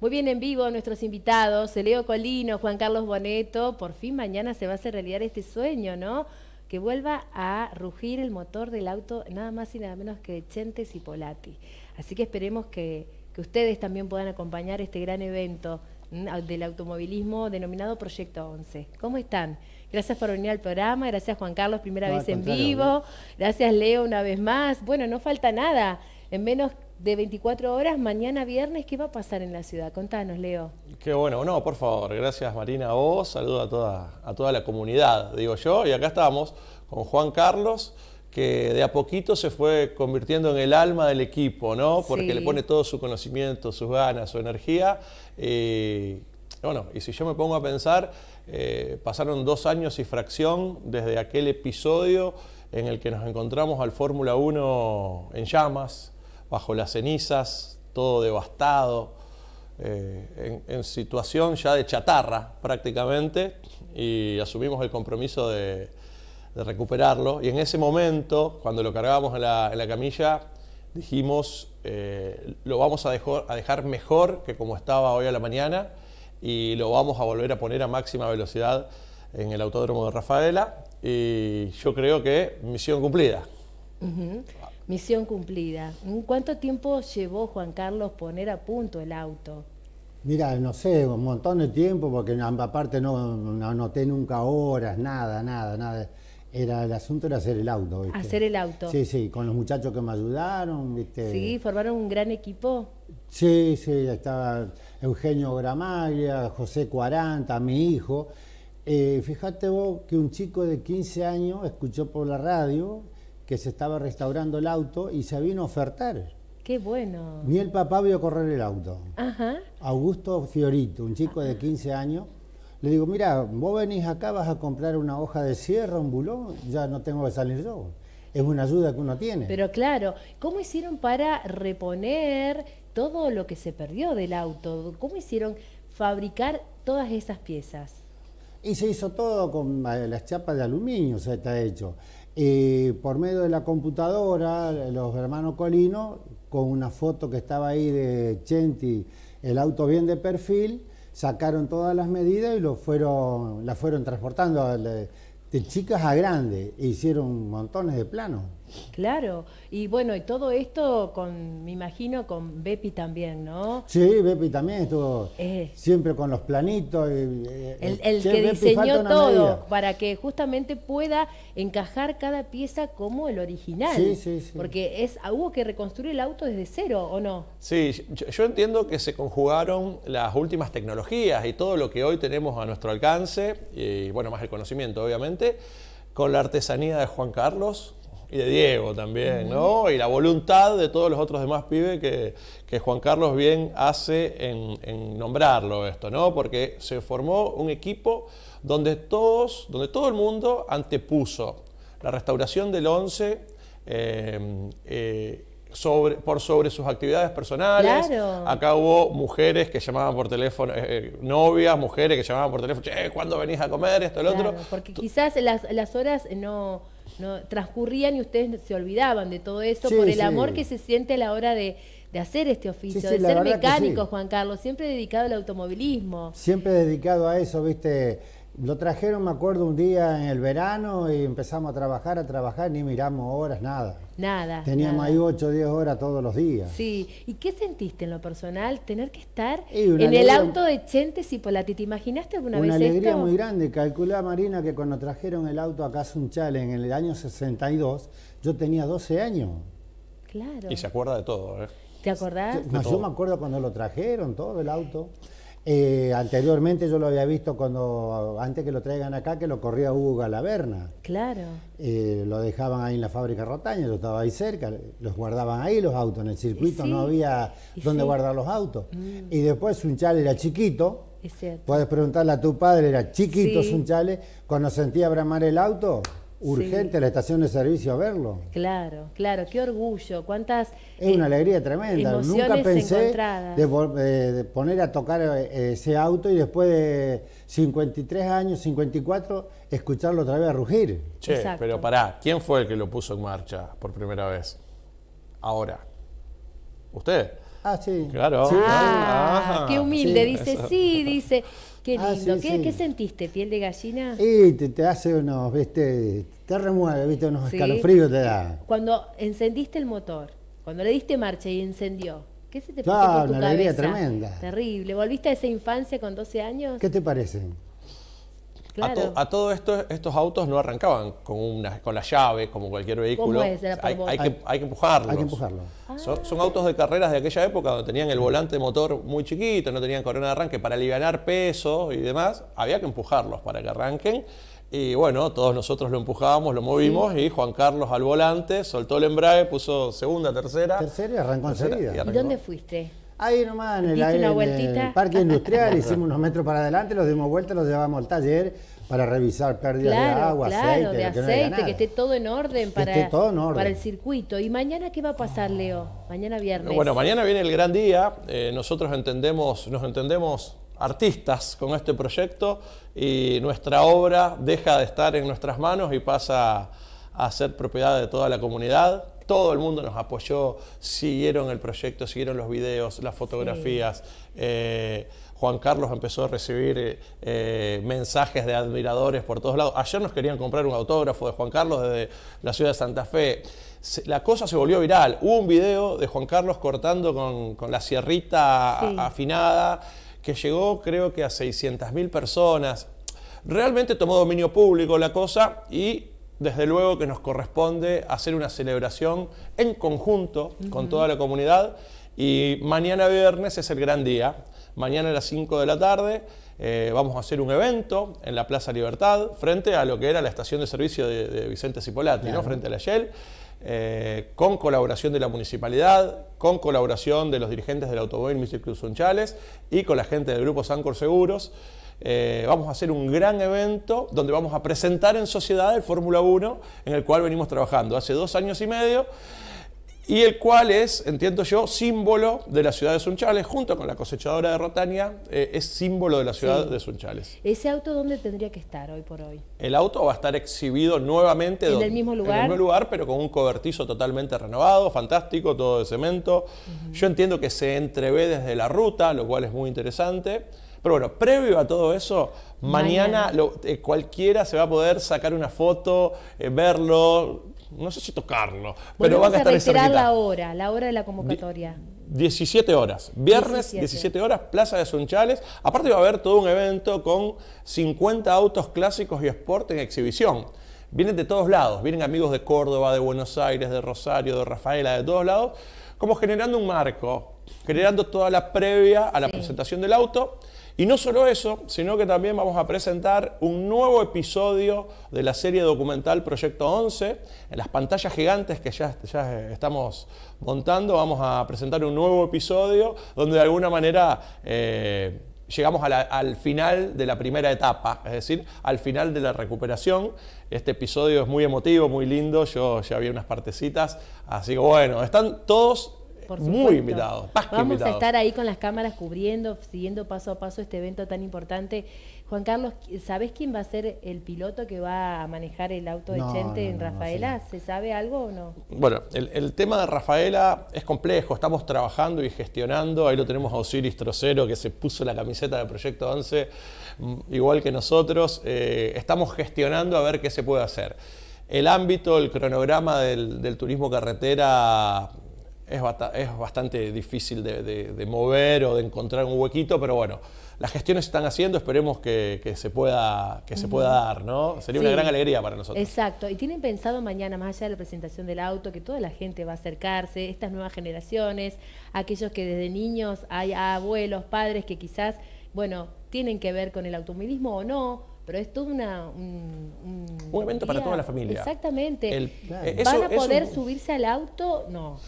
Muy bien en vivo nuestros invitados, Leo Colino, Juan Carlos Boneto. Por fin mañana se va a hacer realidad este sueño, ¿no? Que vuelva a rugir el motor del auto nada más y nada menos que Chentes y Polati. Así que esperemos que, ustedes también puedan acompañar este gran evento del automovilismo denominado Proyecto 11. ¿Cómo están? Gracias por venir al programa, gracias Juan Carlos, primera vez en vivo, gracias Leo una vez más. Bueno, no falta nada, en menos de 24 horas mañana viernes. ¿Qué va a pasar en la ciudad? Contanos, Leo. Qué bueno, no, por favor. Gracias Marina a vos, saludo a toda, a toda la comunidad, digo yo. Y acá estamos con Juan Carlos que de a poquito se fue convirtiendo en el alma del equipo, ¿no? Porque le pone todo su conocimiento, sus ganas, su energía. bueno, y si yo me pongo a pensar, eh, pasaron dos años y fracción desde aquel episodio en el que nos encontramos al Fórmula 1 en llamas, bajo las cenizas, todo devastado, eh, en, situación ya de chatarra prácticamente, y asumimos el compromiso de, recuperarlo. Y en ese momento, cuando lo cargamos en la, camilla, dijimos, eh, lo vamos a, dejar mejor que como estaba hoy a la mañana y lo vamos a volver a poner a máxima velocidad en el Autódromo de Rafaela y yo creo que misión cumplida. Misión cumplida. cuánto tiempo llevó Juan Carlos poner a punto el auto? Mira, no sé, un montón de tiempo, porque en aparte no, no anoté nunca horas, nada, nada, nada. Era, el asunto era hacer el auto. ¿viste? Hacer el auto. Sí, sí, con los muchachos que me ayudaron. ¿viste? Sí, formaron un gran equipo. Sí, sí, estaba Eugenio Gramaglia, José Cuaranta, mi hijo. Eh, fíjate vos que un chico de 15 años escuchó por la radio que se estaba restaurando el auto y se vino a ofertar. Qué bueno. Ni el papá vio correr el auto. Ajá. Augusto Fiorito, un chico de 15 años, le digo, mira, vos venís acá, vas a comprar una hoja de sierra, un bulón, ya no tengo que salir yo. Es una ayuda que uno tiene. Pero claro, ¿cómo hicieron para reponer todo lo que se perdió del auto? ¿Cómo hicieron fabricar todas esas piezas? Y se hizo todo con eh, las chapas de aluminio, se está hecho. Y por medio de la computadora, los hermanos Colino, con una foto que estaba ahí de Chenti, el auto bien de perfil, sacaron todas las medidas y las fueron, la fueron transportando de chicas a grandes. E hicieron montones de planos. Claro, y bueno, y todo esto con, me imagino, con Bepi también, ¿no? Sí, Bepi también estuvo eh. siempre con los planitos. Y, eh, el, eh, que diseñó todo para que justamente pueda encajar cada pieza como el original. Sí, sí, sí. Porque es, hubo que reconstruir el auto desde cero, ¿o no? Sí, yo entiendo que se conjugaron las últimas tecnologías y todo lo que hoy tenemos a nuestro alcance, y bueno, más el conocimiento, obviamente con la artesanía de Juan Carlos, y de Diego también, ¿no? Y la voluntad de todos los otros demás pibes que, Juan Carlos bien hace en, nombrarlo esto, ¿no? Porque se formó un equipo donde todos, donde todo el mundo antepuso la restauración del 11 eh, eh, sobre, por sobre sus actividades personales. Claro. Acá hubo mujeres que llamaban por teléfono, eh, novias, mujeres que llamaban por teléfono, che, ¿cuándo venís a comer? Esto, el otro. Porque quizás las, las horas no no transcurrían y ustedes se olvidaban de todo eso por el amor que se siente a la hora de, de hacer este oficio, de ser mecánico, Juan Carlos, siempre dedicado al automovilismo. Siempre dedicado a eso, viste. Lo trajeron, me acuerdo, un día en el verano y empezamos a trabajar, a trabajar, ni miramos horas, nada. Nada. Teníamos ahí 8 o 10 horas todos los días. Sí. ¿Y qué sentiste en lo personal? Tener que estar en el auto de Chentes y Polati. ¿Te imaginaste alguna vez Una alegría muy grande. Calculá, Marina, que cuando trajeron el auto acá a Sunchales en el año 62, yo tenía 12 años. Claro. Y se acuerda de todo, ¿eh? ¿Te acordás? No, yo me acuerdo cuando lo trajeron, todo el auto. Eh, anteriormente yo lo había visto cuando, antes que lo traigan acá, que lo corría Hugo Galaverna. Claro. Eh, lo dejaban ahí en la fábrica Rotaña, yo estaba ahí cerca, los guardaban ahí los autos, en el circuito no había dónde guardar los autos. Mm. Y después un era chiquito, es cierto. puedes preguntarle a tu padre, era chiquito Sunchale, cuando sentía bramar el auto, urgente la estación de servicio a verlo. Claro, claro, qué orgullo, cuántas... Es una eh, alegría tremenda, nunca pensé eh, de, poner a tocar eh, ese auto y después de 53 años, 54, escucharlo otra vez a rugir. Che, pero pará, ¿quién fue el que lo puso en marcha por primera vez? Ahora. ¿Usted? Ah, sí. Claro. Ah, ah, qué ah. humilde, dice, sí, dice. Qué ah, lindo. ¿Qué, sentiste? ¿Piel de gallina? Y te, hace unos, viste, te remueve, viste, unos escalofríos te da. Cuando encendiste el motor, cuando le diste marcha y encendió, ¿qué se te pasó por tu una cabeza? tremenda. Terrible. ¿Volviste a esa infancia con 12 años? ¿Qué te parece? A, todos todo esto, estos autos no arrancaban con, una, con la llave, como cualquier vehículo. hay, que, hay, que, empujarlos. Hay que Son, autos de carreras de aquella época donde tenían el volante motor muy chiquito, no tenían corona de arranque. Para aliviar peso y demás, había que empujarlos para que arranquen. Y bueno, todos nosotros lo empujábamos, lo movimos y Juan Carlos al volante soltó el embrague, puso segunda, tercera. Tercera y arrancó enseguida. ¿Y dónde fuiste? Ahí nomás en el, parque industrial hicimos unos metros para adelante, los dimos vuelta, los llevamos al taller para revisar pérdidas de agua, claro, aceite, de aceite, que, esté todo en orden para, el circuito. ¿Y mañana qué va a pasar, Leo? Mañana viernes. Bueno, mañana viene el gran día. Eh, nosotros entendemos, nos entendemos artistas con este proyecto y nuestra obra deja de estar en nuestras manos y pasa a ser propiedad de toda la comunidad todo el mundo nos apoyó, siguieron el proyecto, siguieron los videos, las fotografías. Eh, Juan Carlos empezó a recibir eh, eh, mensajes de admiradores por todos lados. Ayer nos querían comprar un autógrafo de Juan Carlos desde la ciudad de Santa Fe. la cosa se volvió viral. Hubo un video de Juan Carlos cortando con, la sierrita afinada que llegó creo que a 600.000 personas. Realmente tomó dominio público la cosa y desde luego que nos corresponde hacer una celebración en conjunto con toda la comunidad y mañana viernes es el gran día. Mañana a las 5 de la tarde eh, vamos a hacer un evento en la Plaza Libertad frente a lo que era la estación de servicio de, Vicente Cipolati, frente a la Shell. Eh, con colaboración de la municipalidad, con colaboración de los dirigentes del Automóvil Mister Cruz y con la gente del Grupo Sancor Seguros. Eh, vamos a hacer un gran evento donde vamos a presentar en sociedad el Fórmula 1 en el cual venimos trabajando hace dos años y medio y el cual es, entiendo yo, símbolo de la ciudad de Sunchales, junto con la cosechadora de Rotania, eh, es símbolo de la ciudad de Sunchales. ¿Ese auto dónde tendría que estar hoy por hoy? El auto va a estar exhibido nuevamente ¿En, el mismo lugar? en el lugar, pero con un cobertizo totalmente renovado, fantástico, todo de cemento. Yo entiendo que se entrevé desde la ruta, lo cual es muy interesante. Pero bueno, previo a todo eso, mañana, eh, cualquiera se va a poder sacar una foto, eh, verlo, no sé si tocarlo, pero van a, a estar reiterar la hora, la hora de la convocatoria. 17 horas, viernes 17. horas, Plaza de Sunchales. Aparte va a haber todo un evento con 50 autos clásicos y sport en exhibición. Vienen de todos lados, vienen amigos de Córdoba, de Buenos Aires, de Rosario, de Rafaela, de todos lados, como generando un marco, generando toda la previa a la presentación del auto y no solo eso, sino que también vamos a presentar un nuevo episodio de la serie documental Proyecto 11. En las pantallas gigantes que ya, ya estamos montando, vamos a presentar un nuevo episodio donde de alguna manera... Eh, llegamos al final de la primera etapa, es decir, al final de la recuperación. Este episodio es muy emotivo, muy lindo, yo ya vi unas partecitas, así que bueno, están todos muy invitados. Vamos a estar ahí con las cámaras cubriendo, siguiendo paso a paso este evento tan importante. Juan Carlos, ¿sabes quién va a ser el piloto que va a manejar el auto de Chente en Rafaela? ¿Se sabe algo o no? Bueno, el, tema de Rafaela es complejo. Estamos trabajando y gestionando. Ahí lo tenemos a Osiris Trocero, que se puso la camiseta de Proyecto 11, mm, igual que nosotros. Eh, estamos gestionando a ver qué se puede hacer. El ámbito, el cronograma del turismo carretera es, es bastante difícil de, mover o de encontrar un huequito, pero bueno, las gestiones se están haciendo, esperemos que, se, pueda, que se pueda dar, ¿no? Sería una gran alegría para nosotros. Exacto, y tienen pensado mañana, más allá de la presentación del auto, que toda la gente va a acercarse, estas nuevas generaciones, aquellos que desde niños hay abuelos, padres que quizás, bueno, tienen que ver con el automovilismo o no, pero es todo una, un, un, evento para toda la familia. Exactamente. Eh, ¿Van a poder subirse al auto? No.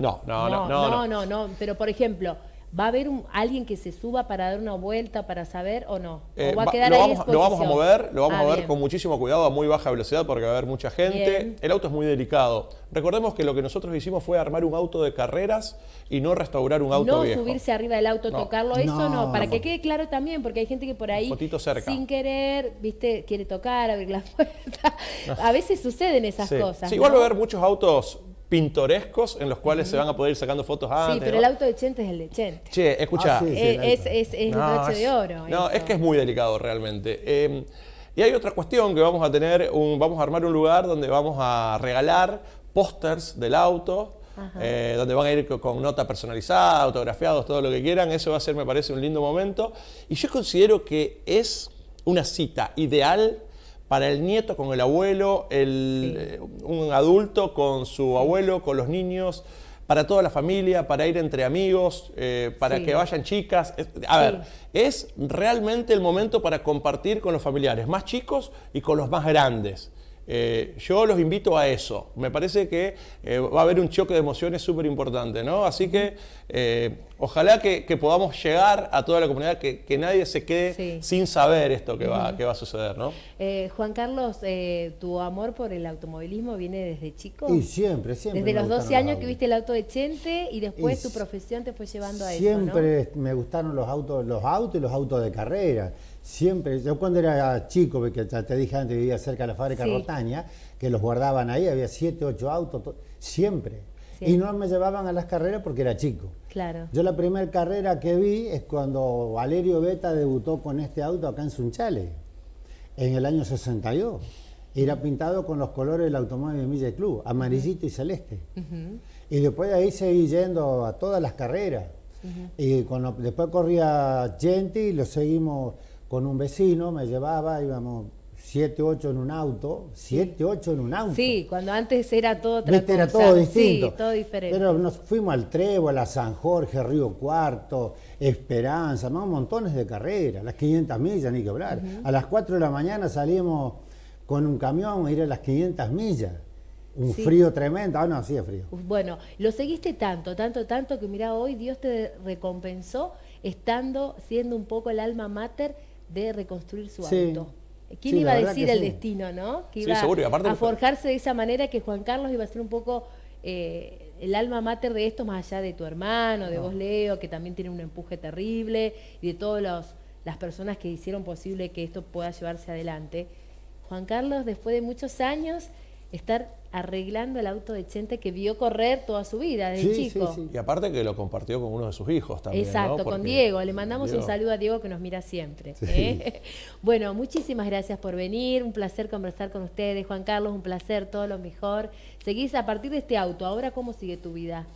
No, no, no, no. No, no, no, pero por ejemplo, ¿va a haber alguien que se suba para dar una vuelta para saber o no? ¿O eh, va a quedar lo, ahí vamos, lo vamos a mover, lo vamos ah, a mover con muchísimo cuidado a muy baja velocidad porque va a haber mucha gente. El auto es muy delicado. Recordemos que lo que nosotros hicimos fue armar un auto de carreras y no restaurar un auto no viejo. No subirse arriba del auto, tocarlo, eso no, para que quede claro también, porque hay gente que por ahí sin querer, viste, quiere tocar, abrir la puerta. A veces suceden esas cosas. Sí, igual va a haber muchos autos pintorescos en los cuales se van a poder ir sacando fotos antes. Sí, pero el auto de Chente es el de Chente. Che, escucha. Ah, eh, es, es, es el de oro. No, es que es muy delicado realmente. Em, y hay otra cuestión que vamos a tener, un, vamos a armar un lugar donde vamos a regalar pósters del auto, eh, donde van a ir con nota personalizada, autografiados, todo lo que quieran. Eso va a ser, me parece, un lindo momento. Y yo considero que es una cita ideal para el nieto con el abuelo, el, eh, un adulto con su abuelo, con los niños, para toda la familia, para ir entre amigos, eh, para que vayan chicas. A ver, es realmente el momento para compartir con los familiares más chicos y con los más grandes. Eh, yo los invito a eso. Me parece que eh, va a haber un choque de emociones súper importante, ¿no? Así que eh, ojalá que, podamos llegar a toda la comunidad, que, nadie se quede sin saber esto que va, a suceder, ¿no? Juan Carlos, ¿tu amor por el automovilismo viene desde chico? Y siempre, siempre. Desde los 12 años que viste el auto de Chente y después tu profesión te fue llevando a eso, Siempre me gustaron los autos, los autos y los autos de carrera. Siempre, yo cuando era chico, que te dije antes, vivía cerca de la fábrica Rotaña, que los guardaban ahí, había siete, ocho autos, siempre. Y no me llevaban a las carreras porque era chico. Claro. Yo la primera carrera que vi es cuando Valerio Beta debutó con este auto acá en Sunchale en el año 62. Era pintado con los colores del automóvil de Mille Club, amarillito y celeste. Y después de ahí seguí yendo a todas las carreras. Y cuando, después corría Genti y lo seguimos con un vecino, me llevaba, íbamos siete, ocho en un auto, siete, ocho en un auto. Sí, cuando antes era todo otra era todo distinto. todo diferente. Pero nos fuimos al Trébol, a la San Jorge, Río Cuarto, Esperanza, más montones de carreras, las 500 millas, ni que hablar. A las 4 de la mañana salimos con un camión a ir a las 500 millas. Un frío tremendo, ah, no, hacía frío. Bueno, lo seguiste tanto, tanto, tanto que mira, hoy Dios te recompensó estando, siendo un poco el alma mater de reconstruir su auto. ¿Quién iba a decir el destino, no? Que iba a forjarse de esa manera que Juan Carlos iba a ser un poco eh, el alma mater de esto, más allá de tu hermano, de vos, Leo, que también tiene un empuje terrible, y de todas las personas que hicieron posible que esto pueda llevarse adelante. Juan Carlos, después de muchos años, estar arreglando el auto de Chente que vio correr toda su vida de chico. Y aparte que lo compartió con uno de sus hijos también. Exacto, con Diego. Le mandamos un saludo a Diego que nos mira siempre. ¿eh? Bueno, muchísimas gracias por venir. Un placer conversar con ustedes. Juan Carlos, un placer, todo lo mejor. Seguís a partir de este auto. Ahora, ¿cómo sigue tu vida?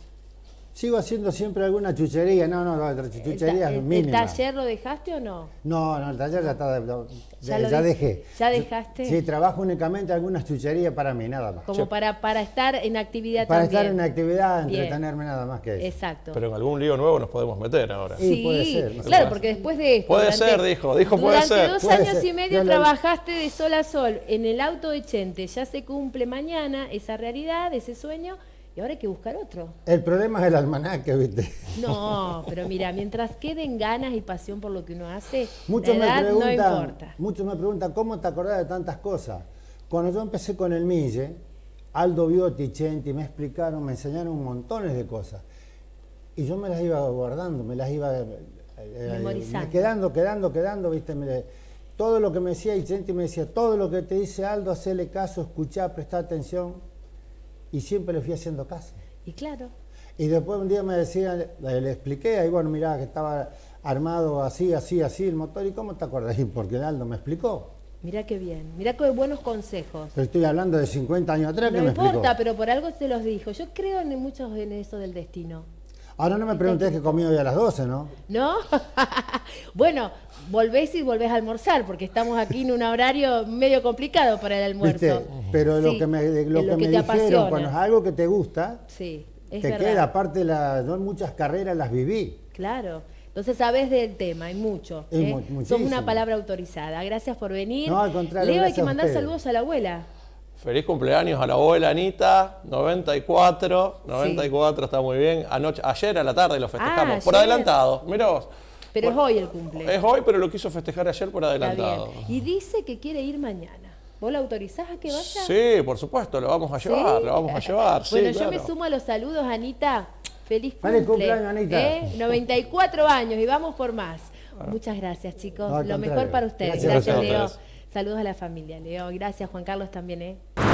Sigo haciendo siempre alguna chuchería, no, no, no chuchería el, el, taller lo dejaste o no? No, no, el taller ya está, ya, dejé. ¿Ya dejaste? Sí, trabajo únicamente algunas chucherías para mí, nada más. Como para, para estar en actividad para también. Para estar en actividad, entretenerme nada más que eso. Exacto. Pero en algún lío nuevo nos podemos meter ahora. Sí, puede claro, porque después de esto... Puede ser, dijo, dijo puede ser. Durante dos años y medio trabajaste de sol a sol en el auto de Chente, ya se cumple mañana esa realidad, ese sueño... Y ahora hay que buscar otro. El problema es el almanaque, ¿viste? No, pero mira, mientras queden ganas y pasión por lo que uno hace, muchos me preguntan, no importa. Muchos me preguntan, ¿cómo te acordás de tantas cosas? Cuando yo empecé con el Mille, Aldo Biotti, Chenti, me explicaron, me enseñaron montones de cosas. Y yo me las iba guardando, me las iba... Eh, eh, Memorizando. quedando, quedando, quedando, ¿viste? todo lo que me decía Chenti me decía, todo lo que te dice Aldo, hacele caso, escuchá, prestar atención y siempre le fui haciendo caso. Y claro. Y después un día me decía, le, expliqué, ahí bueno, mirá, que estaba armado así, así, así el motor. ¿Y cómo te acuerdas Y porque Aldo me explicó. Mirá qué bien, mirá qué buenos consejos. Pero estoy hablando de 50 años atrás no que me importa, pero por algo se los dijo. Yo creo en muchos en eso del destino. Ahora no me preguntes que comí hoy a las 12, ¿no? No. bueno, volvés y volvés a almorzar, porque estamos aquí en un horario medio complicado para el almuerzo. ¿Viste? Pero lo que me, lo me dijeron, cuando es algo que te gusta, te queda. Aparte, la, no muchas carreras las viví. Claro. Entonces sabes del tema, hay mucho. Es ¿eh? Son una palabra autorizada. Gracias por venir. No, al contrario. Leo, hay que mandar saludos a la abuela. Feliz cumpleaños a la abuela Anita, 94, 94 está muy bien. Anoche, ayer a la tarde lo festejamos, ah, por adelantado, Mira, vos. Pero es hoy el cumpleaños. Es hoy, pero lo quiso festejar ayer por adelantado. Y dice que quiere ir mañana. ¿Vos la autorizás a que vaya? Sí, por supuesto, lo vamos a llevar, lo vamos a llevar. bueno, yo me sumo a los saludos, Anita. Feliz, cumple, Feliz cumpleaños, Anita. 94 ¿eh? años y vamos por más. Muchas gracias, chicos. lo mejor para ustedes. Gracias, gracias Leo. Saludos a la familia, Leo. Gracias, Juan Carlos, también, ¿eh?